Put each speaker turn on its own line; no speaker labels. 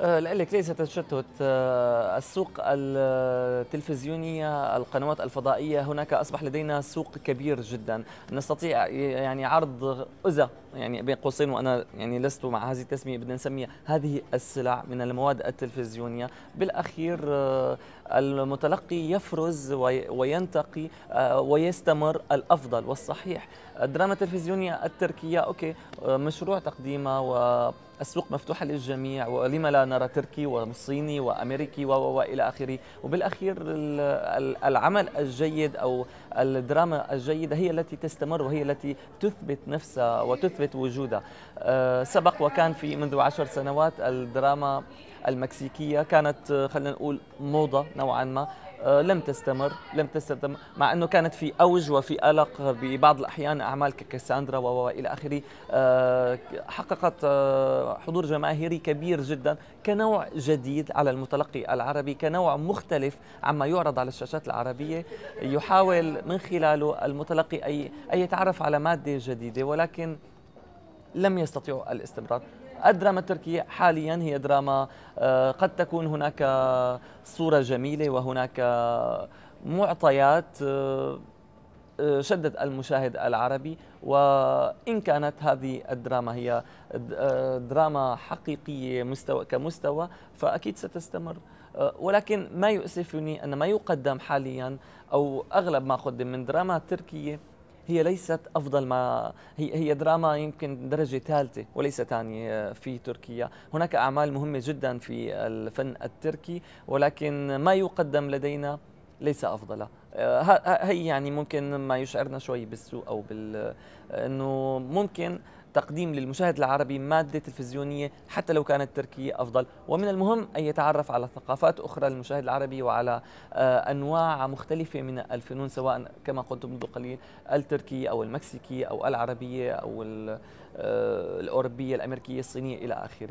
آه، لك ليس تشتت آه، السوق التلفزيونية القنوات الفضائية هناك أصبح لدينا سوق كبير جدا نستطيع يعني عرض أزة يعني بين قوسين وانا يعني لست مع هذه التسميه بدنا نسميها هذه السلع من المواد التلفزيونيه بالاخير آه، المتلقي يفرز وينتقي آه، ويستمر الافضل والصحيح الدراما التلفزيونيه التركيه اوكي آه، مشروع تقديمها و السوق مفتوحة للجميع ولما لا نرى تركي وصيني وأمريكي وإلى آخره وبالأخير العمل الجيد أو الدراما الجيدة هي التي تستمر وهي التي تثبت نفسها وتثبت أثبت وجودها آه، سبق وكان في منذ عشر سنوات الدراما المكسيكية كانت آه، خلينا نقول موضة نوعا ما آه، لم تستمر لم تستمر مع انه كانت في اوج وفي قلق ببعض الاحيان اعمال كاساندرا والى اخره حققت حضور جماهيري كبير جدا كنوع جديد على المتلقي العربي كنوع مختلف عما يعرض على الشاشات العربيه يحاول من خلاله المتلقي اي يتعرف على ماده جديده ولكن لم يستطيعوا الاستمرار الدراما التركية حاليا هي دراما آه، قد تكون هناك صورة جميلة وهناك معطيات آه، آه، شدت المشاهد العربي وإن كانت هذه الدراما هي دراما حقيقية مستوى كمستوى فأكيد ستستمر ولكن ما يؤسفني أن ما يقدم حاليا أو أغلب ما قدم من دراما تركية هي ليست افضل ما هي هي دراما يمكن درجه ثالثه وليس ثانيه آه، في تركيا، هناك اعمال مهمه جدا في الفن التركي ولكن ما يقدم لدينا ليس افضل آه، هي يعني ممكن ما يشعرنا شوي بالسوء او بال آه، انه ممكن تقديم للمشاهد العربي مادة تلفزيونية حتى لو كانت تركية أفضل ومن المهم أن يتعرف على ثقافات أخرى للمشاهد العربي وعلى آه، أنواع مختلفة من الفنون سواء كما قلت منذ قليل التركية أو المكسيكية أو العربية أو آه، الأوروبية الأمريكية الصينية إلى آخره